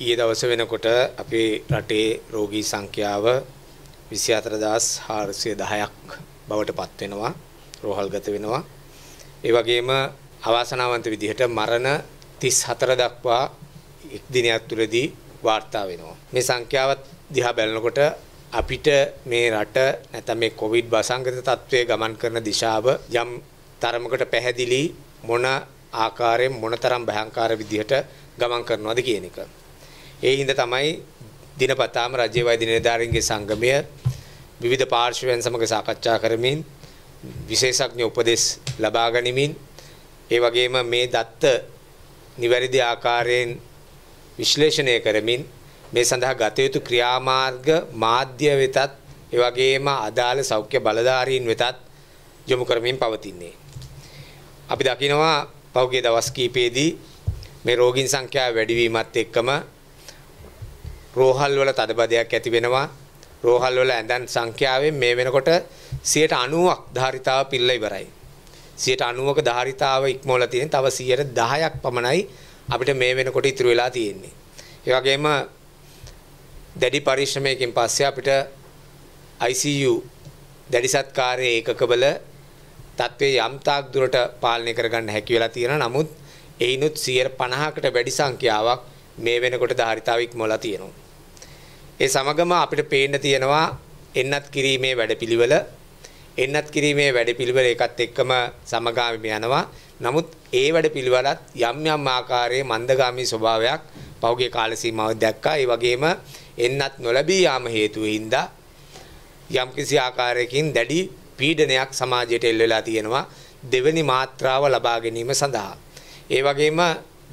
ඊයේ දවස වෙනකොට අපේ රටේ රෝගී සංඛ්‍යාව 24410ක් බවට පත් වෙනවා රෝහල්ගත වෙනවා ඒ වගේම අවාසනාවන්ත විදිහට මරණ 34 දක්වා එක් දිනයක් තුලදී වාර්තා වෙනවා මේ සංඛ්‍යාව දිහා බලනකොට අපිට මේ රට නැත්නම් මේ කොවිඩ් වසංගත තත්ත්වයේ ගමන් කරන දිශාව යම් තරමකට පැහැදිලි මොන ආකාරයෙන් මොනතරම් භයාකාර විදිහට ගමන් කරනවද කියන එක ඒ හින්දා තමයි දිනපතාම රජයේ වෛද්‍ය නිලධාරීන්ගේ සංගමය විවිධ පාර්ශ්වයන් සමග සාකච්ඡා කරමින් විශේෂඥ උපදෙස් ලබා ගනිමින් ඒ වගේම මේ දත්ත නිවැරදි ආකාරයෙන් විශ්ලේෂණය කරමින් මේ සඳහා ගත යුතු ක්‍රියාමාර්ග මාධ්‍ය වෙතත් ඒ වගේම අදාළ සෞඛ්‍ය බලධාරීන් වෙතත් යොමු කරමින් පවතින්නේ. අපි දකිනවා පහුගිය දවස් කීපයේදී මේ රෝගීන් සංඛ්‍යාව වැඩිවීමත් එක්කම රෝහල් වල තදබදයක් ඇති වෙනවා. රෝහල් වල ඇඳන් සංඛ්‍යාවෙන් මේ වෙනකොට 90ක් ධාරිතාව පිල්ල ඉවරයි. 90ක ධාරිතාව ඉක්මවලා තියෙන තව 10ක් පමණයි අපිට මේ වෙනකොට ඉතුරු වෙලා තියෙන්නේ. ඒ වගේම දැඩි පරිශ්‍රමයකින් පස්සේ අපිට ICU දැඩි සත්කාරයේ ඒකකවල තත්ත්වයේ යම්තාක් දුරට පාලනය කරගන්න හැකි වෙලා තියෙනවා. නමුත් එයිනුත් 50කට වැඩි සංඛ්‍යාවක් මේ වෙනකොට ධාරිතාව ඉක්මවලා තියෙනවා. ඒ සමගම අපිට පේන්න තියෙනවා එන්නත් කිරීමේ වැඩපිළිවෙල එන්නත් කිරීමේ වැඩපිළිවෙල ඒකත් එක්කම සමගාමීව යනවා. නමුත් ඒ වැඩපිළිවෙලත් යම් යම් ආකාරයේ මන්දගාමී ස්වභාවයක් පහුගිය කාල සීමාව දැක්කා. ඒ වගේම එන්නත් නොලැබී යාම හේතුවෙන්ද යම් කිසි ආකාරයකින් දැඩි පීඩනයක් සමාජයට එල් වෙලා තියෙනවා දෙවෙනි මාත්‍රාව ලබා ගැනීම සඳහා. ඒ වගේම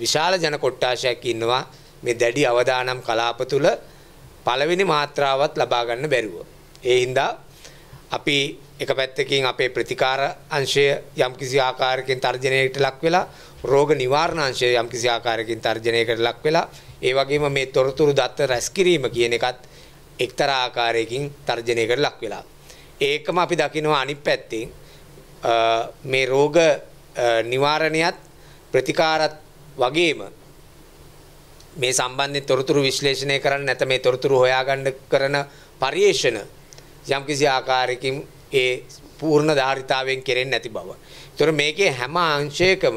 විශාල ජන කොට්ටාශයක් ඉන්නවා මේ දැඩි අවදානම් කලාප තුළ පළවෙනි මාත්‍රාවත් ලබා ගන්න බැරුව. ඒ හින්දා අපි එක පැත්තකින් අපේ ප්‍රතිකාර අංශය යම්කිසි ආකාරයකින් තර්ජනයකට ලක් වෙලා රෝග නිවාරණ අංශය යම්කිසි ආකාරයකින් තර්ජනයකට ලක් වෙලා ඒ වගේම මේ තොරතුරු දත්ත රැස් කිරීම කියන එකත් එක්තරා ආකාරයකින් තර්ජනයකට ලක් වෙලා. ඒකම අපි දකිනවා අනිත් පැත්තෙන් මේ රෝග නිවාරණයත් ප්‍රතිකාරත් වගේම මේ සම්බන්ධයෙන් තොරතුරු විශ්ලේෂණය කරන්න නැත මේ තොරතුරු හොයාගන්න කරන පරිේෂණ යම්කිසි ආකාරයකින් ඒ පූර්ණ ධාරිතාවෙන් කෙරෙන්නේ නැති බව. ඒතර මේකේ හැම අංශයකම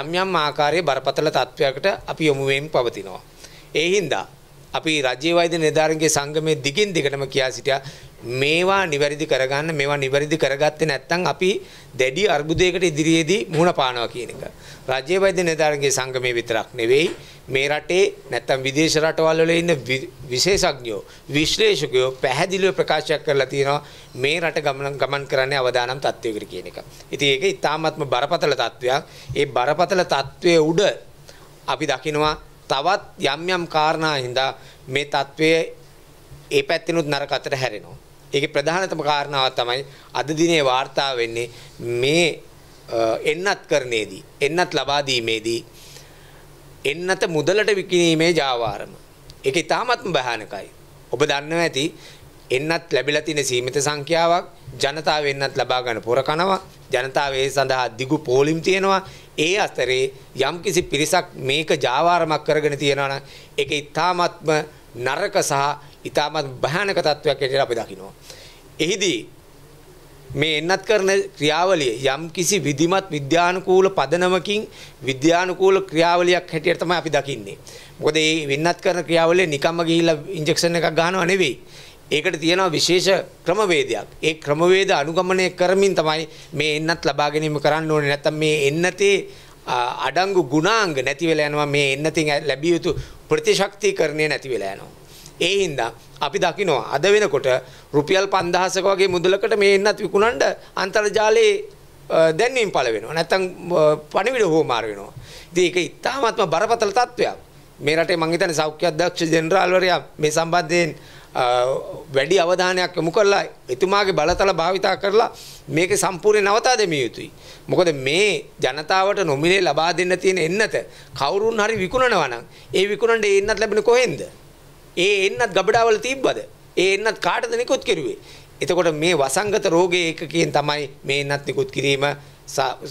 යම් යම් ආකාරයේ බරපතල තත්වයකට අපි යොමු වෙමින් පවතිනවා. ඒ හින්දා අපි රජයේ වෛද්‍ය නිලධාරීන්ගේ සංගමේ දිගින් දිගටම කියා සිටියා මේවා නිවැරදි කරගන්න මේවා නිවැරදි කරගත්තේ නැත්නම් අපි දැඩි අර්බුදයකට ඉදිරියේදී මුහුණ පානවා කියන එක. රජයේ වෛද්‍ය නිලධාරීන්ගේ සංගමේ විතරක් නෙවෙයි මේ රටේ නැත්තම් විදේශ රටවල් වල ඉන්න විශේෂඥයෝ විශ්ලේෂකයෝ පැහැදිලිව ප්‍රකාශයක් කරලා තියෙනවා මේ රට ගමන ගමන් කරන්නේ අවදානම් තත්ත්වයකට කියන එක. ඉතින් ඒක ඊටාත්ම බරපතල තත්ත්වයක්. ඒ බරපතල තත්ත්වයේ උඩ අපි දකිනවා තවත් යම් යම් කාරණා හින්දා මේ තත්ත්වයේ ඒ පැත්තෙනුත් නරක අතර හැරෙනවා. ඒකේ ප්‍රධානතම කාරණාව තමයි අද දිනේ වාර්තා වෙන්නේ මේ එන්නත් කරන්නේදී එන්නත් ලබා දීමේදී එන්නත මුදලට විකිණීමේ ජාවාරම. ඒක ඉතාමත්ම භයානකයි. ඔබ දන්නවා ඇති එන්නත් ලැබිලා තියෙන සීමිත සංඛ්‍යාවක් ජනතාව එන්නත් ලබා ගන්න පොර කනවා ජනතාව ඒ සඳහා දිගු පෝලිම් තියෙනවා ඒ අතරේ යම්කිසි පිරිසක් මේක ජාවාරමක් කරගෙන තියෙනවා නම් ඒක ඉතාමත්ම නරක සහ ඉතාමත් භයානක තත්වයක් ඇටියට අපි දකිනවා. එහිදී මේ එන්නත් කරන ක්‍රියාවලිය යම් කිසි විධිමත් විද්‍යානුකූල පදනමකින් විද්‍යානුකූල ක්‍රියාවලියක් හැටියට තමයි අපි දකින්නේ. මොකද මේ වෙන්නත් කරන ක්‍රියාවලිය නිකම්ම ගිහිල්ලා ඉන්ජෙක්ෂන් එකක් ගන්නව නෙවෙයි. ඒකට තියෙනවා විශේෂ ක්‍රමවේදයක්. ඒ ක්‍රමවේද අනුගමනය කරමින් තමයි මේ එන්නත් ලබා ගැනීම කරන්න ඕනේ. නැත්තම් මේ එන්නතේ අඩංගු ගුණාංග නැති වෙලා යනවා මේ එන්නතින් ලැබිය යුතු ප්‍රතිශක්තිකරණය නැති වෙලා යනවා. ඒ හින්දා අපි දකිනවා අද වෙනකොට රුපියල් 5000ක වගේ මුදලකට මේ එන්නත් විකුණන්න අන්තර්ජාලයේ දැන්වීම් පළ වෙනවා. නැත්තම් පණිවිඩ හුවමාරු වෙනවා. ඉතින් ඒක ඉතාමත්ම බරපතල තත්වයක්. මේ රටේ මං හිතන්නේ සෞඛ්‍ය අධ්‍යක්ෂ ජෙනරාල්වරයා මේ සම්බන්ධයෙන් වැඩි අවධානයක් යොමු කරලා එතුමාගේ බලතල භාවිතා කරලා මේක සම්පූර්ණයෙන් නවතා දෙමිය යුතුයි. මොකද මේ ජනතාවට නොමිලේ ලබා දෙන්න තියෙන එන්නත කවුරුන් හරි විකුණනවා නම් ඒ විකුණන්න ඒ එන්නත් ලැබෙන්නේ කොහෙන්ද? ඒ එන්නත් ගබඩාවල තිබ්බද? ඒ එන්නත් කාටද නිකුත් කිරුවේ? එතකොට මේ වසංගත රෝගයේ එකකයෙන් තමයි මේ එන්නත් නිකුත් කිරීම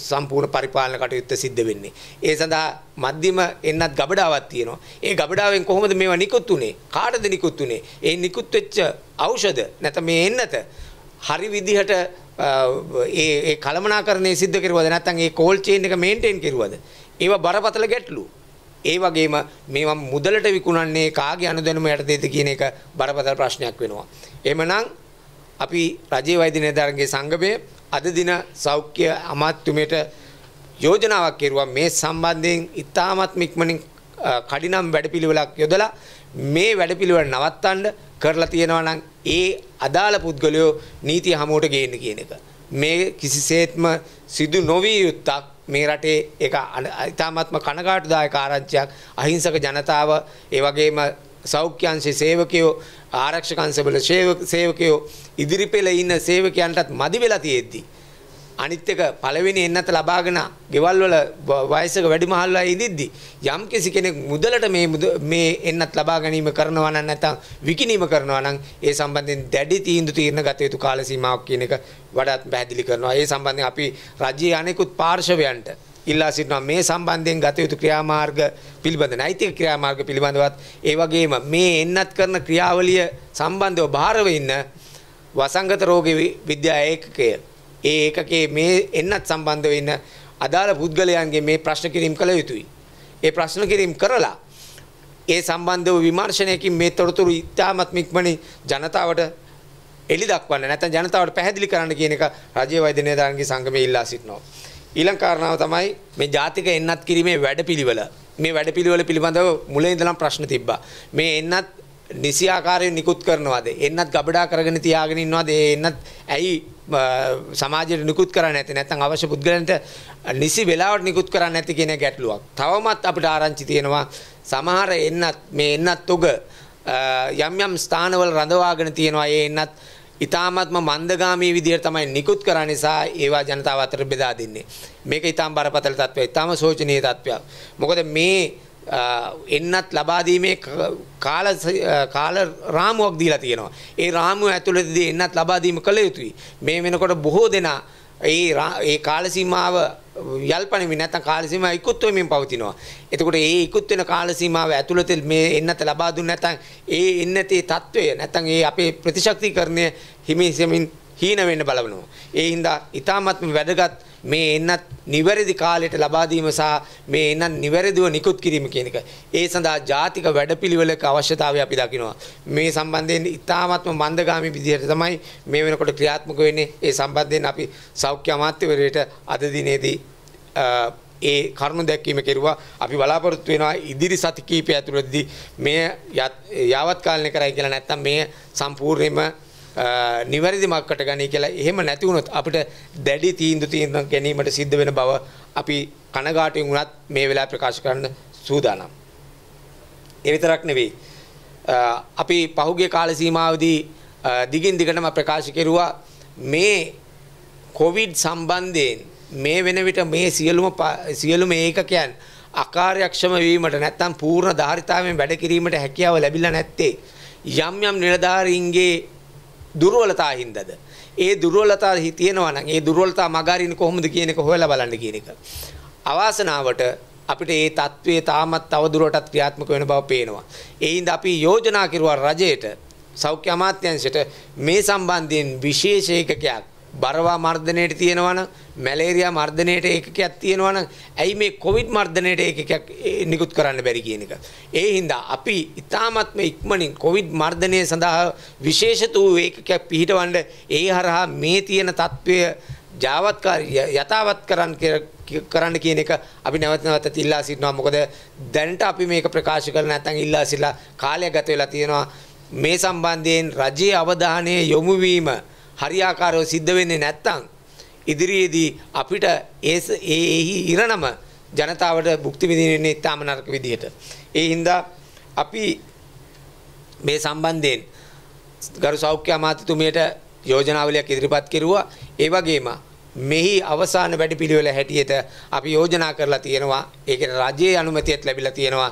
සම්පූර්ණ පරිපාලන කටයුත්ත සිද්ධ වෙන්නේ. ඒ සඳහා මධ්‍යම එන්නත් ගබඩාවක් තියෙනවා. ඒ ගබඩාවෙන් කොහොමද මේවා නිකුත් උනේ? කාටද නිකුත් උනේ? ඒ නිකුත් වෙච්ච ඖෂධ නැත්නම් මේ එන්නත හරි විදිහට ඒ ඒ කලමනාකරණය සිද්ධ කෙරුවද නැත්නම් ඒ කෝල් චේන් එක මේන්ටේන් කෙරුවද? ඒවා බරපතල ගැටලු. ඒ වගේම මේවා මුදලට විකුණන්නේ කාගේ අනුදැනුම යටතේද කියන එක බරපතල ප්‍රශ්නයක් වෙනවා. එමනම් අපි රජයේ වෛද්‍ය නිලධාරීන්ගේ සංගමය අද දින සෞඛ්‍ය අමාත්‍යතුමයට යෝජනාවක් කෙරුවා මේ සම්බන්ධයෙන් ඉතාමත් ඉක්මනින් කඩිනම් වැඩපිළිවෙලක් යොදලා මේ වැඩපිළිවෙල නවත්තන්න කරලා තියෙනවා නම් ඒ අදාළ පුද්ගලයෝ නීතිය හමුවට ගේන්න කියන එක. මේ කිසිසේත්ම සිදු නොවිය යුත්තක් මේ රටේ එක ඉතාමත්ම කනගාටුදායක ආරංචියක් අහිංසක ජනතාව ඒ වගේම සෞඛ්‍යංශයේ සේවකයෝ ආරක්ෂක අංශවල සේවකයෝ ඉදිරිපෙළ ඉන්න සේවකයන්ටත් මදි වෙලා තියෙද්දී අනිත් එක පළවෙනි එන්නත ලබාගෙන ගෙවල් වල වයසක වැඩිමහල්ලා ඉඳිද්දි යම් කිසි කෙනෙක් මුදලට මේ මේ එන්නත් ලබා ගැනීම කරනවා නම් නැත්නම් විකිණීම කරනවා නම් ඒ සම්බන්ධයෙන් දැඩි තීන්දුව తీරන ගත යුතු කාල සීමාවක් කියන එක වඩාත් පැහැදිලි කරනවා. ඒ සම්බන්ධයෙන් අපි රජයේ අනෙකුත් පාර්ශවයන්ට ඉල්ලා සිටිනවා මේ සම්බන්ධයෙන් ගත යුතු ක්‍රියාමාර්ග පිළිබඳ නෛතික ක්‍රියාමාර්ග පිළිබඳවත් ඒ වගේම මේ එන්නත් කරන ක්‍රියාවලිය සම්බන්ධව භාරව ඉන්න වසංගත රෝග විද්‍යා ඒකකය ඒ ඒකකේ මේ එන්නත් සම්බන්ධ වෙන්න අදාළ පුද්ගලයන්ගේ මේ ප්‍රශ්න කිරීම් කළ යුතුයි. ඒ ප්‍රශ්න කිරීම් කරලා ඒ සම්බන්ධව විමර්ශනයකින් මේ තොරතුරු ඉතාමත් ඉක්මනින් ජනතාවට එළි දක්වන්න නැත්නම් ජනතාවට පැහැදිලි කරන්න කියන එක රජයේ වෛද්‍ය නිලධාරීන්ගේ සංගමයේ ඉල්ලා සිටිනවා. ඊළඟ කාරණාව තමයි මේ ජාතික එන්නත් කිරීමේ වැඩපිළිවෙල. මේ වැඩපිළිවෙල පිළිබඳව මුලින් ඉඳලම ප්‍රශ්න තිබ්බා. මේ එන්නත් නිසි ආකාරයෙන් නිකුත් කරනවාද එන්නත් ගබඩා කරගෙන තියාගෙන ඉන්නවාද එන්නත් ඇයි සමාජයට නිකුත් කරන්න ඇති නැත්නම් අවශ්‍ය පුද්ගලයන්ට නිසි වෙලාවට නිකුත් කරන්න ඇති කියන ගැටලුවක්. තවමත් අපිට ආරංචි තියෙනවා සමහර එන්නත් මේ එන්නත් උග යම් යම් ස්ථානවල රඳවාගෙන තියෙනවා. ඒ එන්නත් ඉතාමත්ම මන්දගාමී විදිහට තමයි නිකුත් කරා නිසා ඒවා ජනතාව අතර බෙදා දෙන්නේ. මේක ඉතාම බරපතල තත්ත්වයක්. ඉතාම සෝචනීය තත්ත්වයක්. මොකද මේ එන්නත් ලබා දීමේ කාල කාල රාමුවක් දීලා තියෙනවා. ඒ රාමුව ඇතුළතදී එන්නත් ලබා දීම කළ යුතුයි. මේ වෙනකොට බොහෝ දෙනා ඒ ඒ කාල සීමාව යල්පණෙමි නැත්නම් කාල සීමාව ඉක්ුත් වෙමින් පවතිනවා. එතකොට ඒ ඉක්ුත් වෙන කාල සීමාව ඇතුළත මේ එන්නත ලබා දුන්නේ නැත්නම් ඒ එන්නතේ తত্ত্বය නැත්නම් ඒ අපේ ප්‍රතිශක්තිකරණය හිමිසෙමින් හීන වෙන්න බලනවා. ඒ හින්දා ඊටාත්ම වැදගත් මේ එන්නත් නිවැරදි කාලයට ලබා දීම සහ මේ එන්නත් නිවැරදිව නිකුත් කිරීම කියන එක. ඒ සඳහා ජාතික වැඩපිළිවෙලක අවශ්‍යතාවය අපි දකිනවා. මේ සම්බන්ධයෙන් ඊටාත්ම මන්දගාමී විදිහට තමයි මේ වෙනකොට ක්‍රියාත්මක වෙන්නේ. ඒ සම්බන්ධයෙන් අපි සෞඛ්‍ය අමාත්‍යවරයට අද දිනේදී ඒ කරුණු දැක්වීම කෙරුවා අපි බලාපොරොත්තු වෙනවා ඉදිරි සති කීපය ඇතුළතදී මේ යාවත් කාලනය කරයි කියලා නැත්නම් මේ සම්පූර්ණයෙන්ම නිවැරදි මක්කට ගනී කියලා එහෙම නැති වුණොත් අපිට දැඩි තීන්දු තීන්දුව ගැනීමට සිද්ධ වෙන බව අපි කනගාටුවෙන් වුණත් මේ වෙලාව ප්‍රකාශ කරන්න සූදානම්. ඒ විතරක් නෙවෙයි. අපි පහුගිය කාල සීමාවේදී දිගින් දිගටම ප්‍රකාශ කෙරුවා මේ කොවිඩ් සම්බන්ධයෙන් මේ වෙන විට මේ සියලුම සියලුම ඒකකයන් අකාර්යක්ෂම වීමට නැත්නම් පූර්ණ ධාරිතාවයෙන් වැඩ කිරීමට හැකියාව ලැබිලා නැත්තේ යම් යම් නිලධාරීන්ගේ දුර්වලතා හින්දාද ඒ දුර්වලතා තියෙනවා නම් ඒ දුර්වලතා මගහරින්න කොහොමද කියන එක හොයලා බලන්න කියන එක අවාසනාවට අපිට ඒ தત્ත්වයේ තාමත් තවදුරටත් ක්‍රියාත්මක වෙන බව පේනවා ඒ හින්දා අපි යෝජනා කරුවා රජයට සෞඛ්‍ය අමාත්‍යංශයට මේ සම්බන්ධයෙන් විශේෂ ඒකකයක් බරවා මර්ධනයට තියෙනවනම් මැලේරියා මර්ධනයට ඒකකයක් තියෙනවනම් ඇයි මේ කොවිඩ් මර්ධනයට ඒකකයක් නිකුත් කරන්න බැරි කියන එක. ඒ හින්දා අපි ඉතාමත්ම ඉක්මනින් කොවිඩ් මර්ධනය සඳහා විශේෂ වූ ඒකකයක් පිහිටවන්න ඒ හරහා මේ තියෙන తත්වය ජාවත්කාරී යථාවත් කරන්න කරන්න කියන එක අපි නැවත නැවතත් ඉල්ලා සිටිනවා. මොකද දැනට අපි මේක ප්‍රකාශ කරලා නැත්නම් ඉල්ලා සිටලා කාලය ගත වෙලා තියෙනවා. මේ සම්බන්ධයෙන් රජයේ අවධානය යොමු වීම හරියාකාරව සිද්ධ වෙන්නේ නැත්නම් ඉදිරියේදී අපිට ඒ ඒහි ඉරණම ජනතාවට භුක්ති විඳින්නේ ඉතාම නරක විදියට. ඒ හින්දා අපි මේ සම්බන්ධයෙන් ගරු සෞඛ්‍ය අමාත්‍යතුමියට යෝජනාවලියක් ඉදිරිපත් කෙරුවා. ඒ වගේම මෙහි අවසාන වැඩපිළිවෙල හැටියට අපි යෝජනා කරලා තියෙනවා. ඒකට රජයේ අනුමැතියත් ලැබිලා තියෙනවා.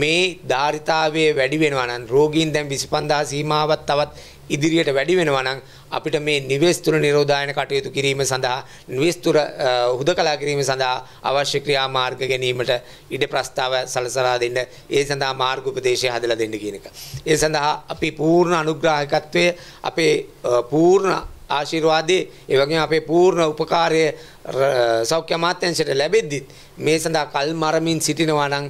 මේ ධාරිතාවයේ වැඩි වෙනවා නම් රෝගීන් දැන් 25000 සීමාවත් තවත් ඉදිරියට වැඩි වෙනවා නම් අපිට මේ නිවෙස් තුල නිරෝධායන කටයුතු කිරීම සඳහා නිවෙස් තුල හුදකලා කිරීම සඳහා අවශ්‍ය ක්‍රියාමාර්ග ගැනීමට ඉඩ ප්‍රස්තාව සලසලා දෙන්න ඒ සඳහා මාර්ග උපදේශය හදලා දෙන්න කියන එක. ඒ සඳහා අපි පූර්ණ අනුග්‍රාහකත්වය අපේ පූර්ණ ආශිර්වාදේ ඒ වගේම අපේ පූර්ණ උපකාරය සෞඛ්‍ය අමාත්‍යංශයට ලැබෙද්දිත් මේ සඳහා කල් මරමින් සිටිනවා නම්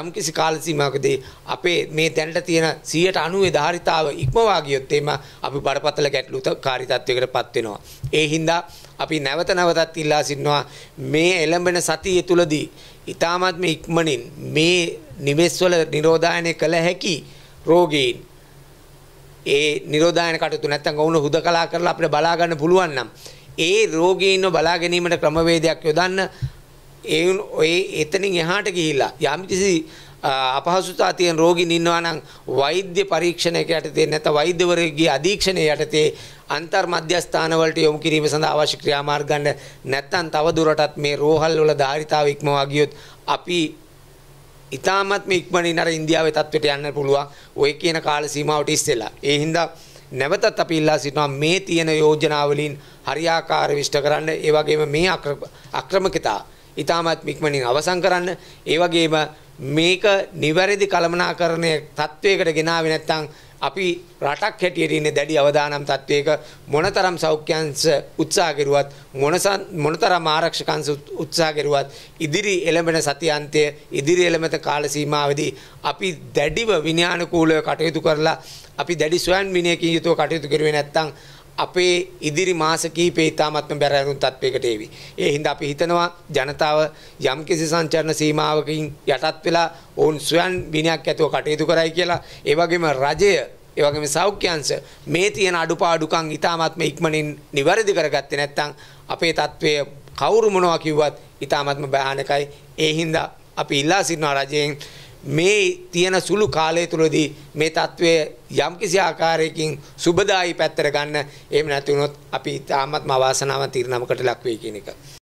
යම්කිසි කාල සීමාවකදී අපේ මේ දැනට තියෙන 90% ධාරිතාව ඉක්මවා ගියොත් එීම අපි බරපතල ගැටලු කාර්යතත්වයකට පත් වෙනවා. ඒ හින්දා අපි නැවත නැවතත් ඉල්ලා සිටිනවා මේ එළඹෙන සතිය තුලදී ඊටමත් මේ ඉක්මනින් මේ නිවෙස්වල නිරෝධායනය කළ හැකි රෝගීන් ඒ නිරෝධායන කටයුතු නැත්නම් ඔවුන් හුදකලා කරලා අපිට බලා ගන්න පුළුවන් නම් ඒ රෝගීන්ව බලා ගැනීමට ක්‍රමවේදයක් යොදන්න ඒ ඔය එතනින් එහාට ගිහිල්ලා යම්කිසි අපහසුතා තියෙන රෝගීන් ඉන්නවා නම් වෛද්‍ය පරීක්ෂණයක යටතේ නැත්නම් වෛද්‍යවරයෙකුගේ අධීක්ෂණය යටතේ අන්තර් මධ්‍යස්ථාන වලට යොමු කිරීම සඳහා අවශ්‍ය ක්‍රියාමාර්ග ගන්න නැත්නම් තව දුරටත් මේ රෝහල් වල ධාරිතාව ඉක්මවා ගියොත් අපි ඉතාමත්ම ඉක්මනින් අර ඉන්දියාවේ තත්ත්වයට යන්න පුළුවන් ඔය කියන කාල සීමාවට ඉස්සෙලා. ඒ හින්දා නැවතත් අපි ඉල්ලා සිටිනවා මේ තියෙන යෝජනා වලින් හරියාකාර විශ්ට කරන්න ඒ වගේම මේ අක්‍රමකිතා ඊටමත් ඉක්මනින් අවසන් කරන්න ඒ වගේම මේක නිවැරදි කළමනාකරණයේ තත්වයකට ගෙනාවේ නැත්නම් අපි රටක් හැටියට ඉන්නේ දැඩි අවදානම් තත්වයක මොනතරම් සෞඛ්‍යංශ උත්සාහ කෙරුවත් මොනතරම් ආරක්ෂකංශ උත්සාහ කෙරුවත් ඉදිරි එළඹෙන සතියන්තය ඉදිරි එළඹෙන කාල සීමාවේදී අපි දැඩිව විනයානුකූලව කටයුතු කරලා අපි දැඩි සොයන් විනයකින් යුතුව කටයුතු කරුවේ නැත්නම් අපේ ඉදිරි මාස කිහිපේ ඉතාමත්ම බැරෑරුම් තත්වයකට එවි. ඒ හින්දා අපි හිතනවා ජනතාව යම්කිසි සංචරණ සීමාවකින් යටත් වෙලා ඔවුන් සොයන් විනයක් ඇතුව කටයුතු කරයි කියලා. ඒ වගේම රජය ඒ වගේම සෞඛ්‍ය අංශ මේ තියෙන අඩුපාඩුකම් ඉතාමත්ම ඉක්මනින් නිවැරදි කරගත්තේ නැත්නම් අපේ තත්වය කවුරු මොනවා කිව්වත් ඉතාමත්ම භයානකයි. ඒ හින්දා අපි ඉල්ලා සිටිනවා රජයෙන් මේ තියෙන සුළු කාලය තුළදී මේ தત્ත්වය යම්කිසි ආකාරයකින් සුබදායි පැත්තට ගන්න එහෙම නැති වුණොත් අපි තාමත්ම අවාසනාවන්ත තීරණමකට ලක් වෙයි කියන එක